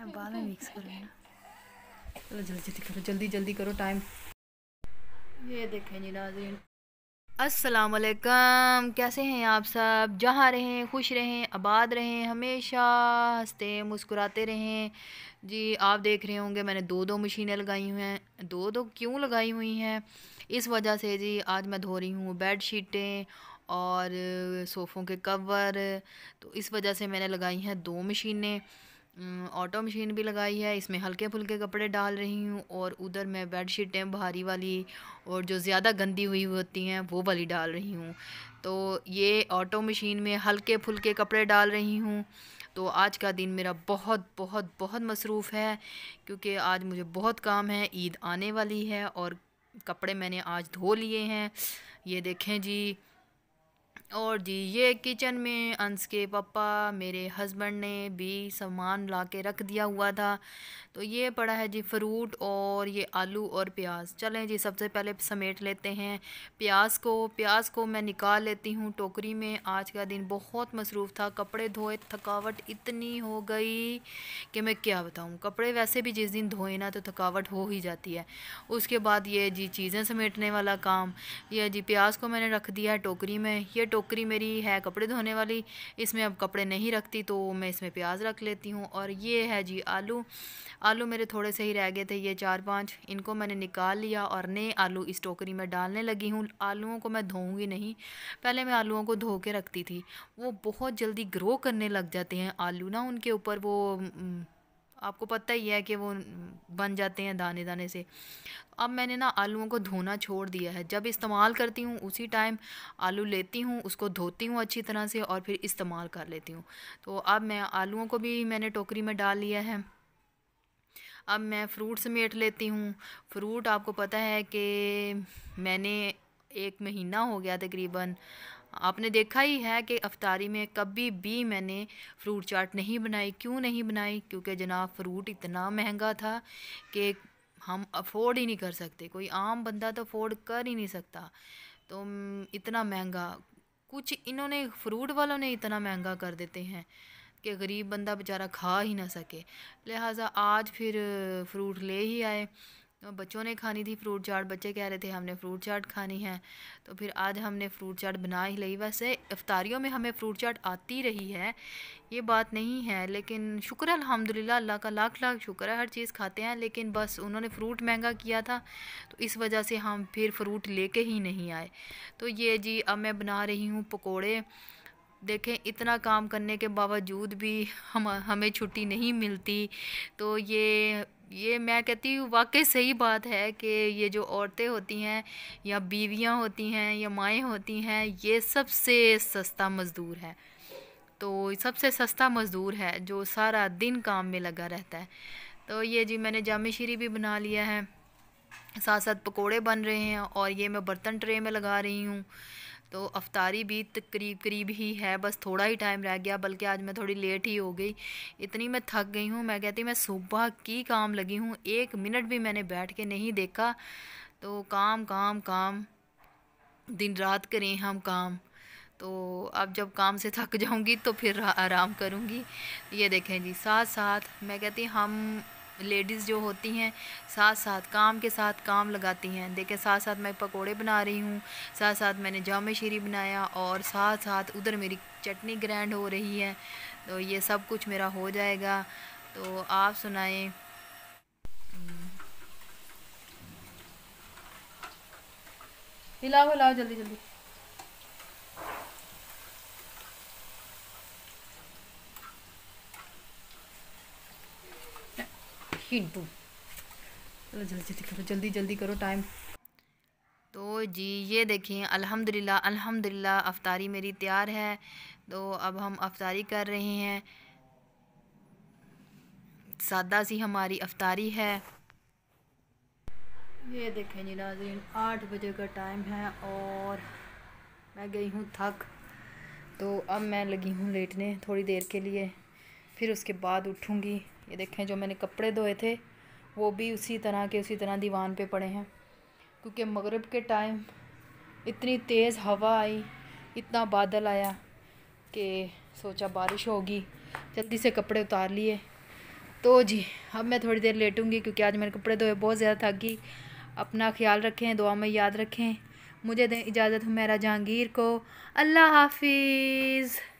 हाँ, बाद में मिक्स चलो जल्दी जल्दी करो जल्दी जल्दी करो टाइम ये देखें जी असलकम कैसे हैं आप सब जहाँ रहें खुश रहें आबाद रहें हमेशा हंसते मुस्कुराते रहें जी आप देख रहे होंगे मैंने दो दो मशीनें लगाई हुई हैं दो दो क्यों लगाई हुई हैं इस वजह से जी आज मैं धो रही हूँ बेड शीटें और सोफ़ों के कवर तो इस वजह से मैंने लगाई हैं दो मशीनें ऑटो मशीन भी लगाई है इसमें हल्के फुल्के कपड़े डाल रही हूँ और उधर मैं बेड शीटें भारी वाली और जो ज़्यादा गंदी हुई होती हैं वो वाली डाल रही हूँ तो ये ऑटो मशीन में हल्के फुल्के कपड़े डाल रही हूँ तो आज का दिन मेरा बहुत बहुत बहुत मसरूफ़ है क्योंकि आज मुझे बहुत काम है ईद आने वाली है और कपड़े मैंने आज धो लिए हैं ये देखें जी और जी ये किचन में अंस के पापा मेरे हस्बैंड ने भी सामान ला के रख दिया हुआ था तो ये पड़ा है जी फ्रूट और ये आलू और प्याज चलें जी सबसे पहले समेट लेते हैं प्याज को प्याज को मैं निकाल लेती हूँ टोकरी में आज का दिन बहुत मसरूफ़ था कपड़े धोए थकावट इतनी हो गई कि मैं क्या बताऊँ कपड़े वैसे भी जिस दिन धोए ना तो थकावट हो ही जाती है उसके बाद ये जी चीज़ें समेटने वाला काम यह जी प्याज को मैंने रख दिया है टोकरी में ये टो टोकरी मेरी है कपड़े धोने वाली इसमें अब कपड़े नहीं रखती तो मैं इसमें प्याज रख लेती हूँ और ये है जी आलू आलू मेरे थोड़े से ही रह गए थे ये चार पाँच इनको मैंने निकाल लिया और नए आलू इस टोकरी में डालने लगी हूँ आलूओं को मैं धोऊँगी नहीं पहले मैं आलूओं को धो के रखती थी वो बहुत जल्दी ग्रो करने लग जाते हैं आलू ना उनके ऊपर वो आपको पता ही है कि वो बन जाते हैं दाने दाने से अब मैंने ना आलूओं को धोना छोड़ दिया है जब इस्तेमाल करती हूँ उसी टाइम आलू लेती हूँ उसको धोती हूँ अच्छी तरह से और फिर इस्तेमाल कर लेती हूँ तो अब मैं आलूओं को भी मैंने टोकरी में डाल लिया है अब मैं फ्रूट समेट लेती हूँ फ्रूट आपको पता है कि मैंने एक महीना हो गया तकरीबन आपने देखा ही है कि अफ्तारी में कभी भी मैंने फ्रूट चाट नहीं बनाई क्यों नहीं बनाई क्योंकि जनाब फ्रूट इतना महंगा था कि हम अफोर्ड ही नहीं कर सकते कोई आम बंदा तो अफोर्ड कर ही नहीं सकता तो इतना महंगा कुछ इन्होंने फ्रूट वालों ने इतना महंगा कर देते हैं कि गरीब बंदा बेचारा खा ही ना सके लिहाजा आज फिर फ्रूट ले ही आए तो बच्चों ने खानी थी फ्रूट चाट बच्चे कह रहे थे हमने फ्रूट चाट खानी है तो फिर आज हमने फ्रूट चाट बना ही ली वैसे इफ्तारियों में हमें फ्रूट चाट आती रही है ये बात नहीं है लेकिन शुक्र अल्हम्दुलिल्लाह अल्लाह का लाख लाख शुक्र है हर चीज़ खाते हैं लेकिन बस उन्होंने फ्रूट महंगा किया था तो इस वजह से हम फिर फ्रूट लेके ही नहीं आए तो ये जी अब मैं बना रही हूँ पकौड़े देखें इतना काम करने के बावजूद भी हम हमें छुट्टी नहीं मिलती तो ये ये मैं कहती हूँ वाकई सही बात है कि ये जो औरतें होती हैं या बीवियाँ होती हैं या माएँ होती हैं ये सबसे सस्ता मज़दूर है तो सबसे सस्ता मज़दूर है जो सारा दिन काम में लगा रहता है तो ये जी मैंने जाम शीरी भी बना लिया है साथ साथ पकोड़े बन रहे हैं और ये मैं बर्तन ट्रे में लगा रही हूँ तो अफ्तारी भी करीब करीब ही है बस थोड़ा ही टाइम रह गया बल्कि आज मैं थोड़ी लेट ही हो गई इतनी मैं थक गई हूँ मैं कहती मैं सुबह की काम लगी हूँ एक मिनट भी मैंने बैठ के नहीं देखा तो काम काम काम दिन रात करें हम काम तो अब जब काम से थक जाऊंगी तो फिर आराम करूंगी ये देखें जी साथ साथ मैं कहती हम लेडीज़ जो होती हैं साथ साथ काम के साथ काम लगाती हैं देखें साथ साथ मैं पकोड़े बना रही हूँ साथ साथ मैंने जाम शीरी बनाया और साथ साथ उधर मेरी चटनी ग्रैंड हो रही है तो ये सब कुछ मेरा हो जाएगा तो आप सुनाएं हिलाओ हम्म। हिलाओ जल्दी जल्दी खिंटू चलो जल्दी जल्दी करो जल्दी जल्दी करो टाइम तो जी ये देखें अल्हम्दुलिल्लाह अल्हम्दुलिल्लाह अफ्तारी मेरी तैयार है तो अब हम अफ्तारी कर रहे हैं सादा सी हमारी अफ्तारी है ये देखें जी नाजरीन आठ बजे का टाइम है और मैं गई हूँ थक तो अब मैं लगी हूँ लेटने थोड़ी देर के लिए फिर उसके बाद उठूँगी ये देखें जो मैंने कपड़े धोए थे वो भी उसी तरह के उसी तरह दीवान पे पड़े हैं क्योंकि मगरब के टाइम इतनी तेज़ हवा आई इतना बादल आया कि सोचा बारिश होगी जल्दी से कपड़े उतार लिए तो जी अब मैं थोड़ी देर लेटूंगी क्योंकि आज मेरे कपड़े धोए बहुत ज़्यादा गई अपना ख्याल रखें दुआ में याद रखें मुझे दें इजाज़त मेरा जहांगीर को अल्लाह हाफिज़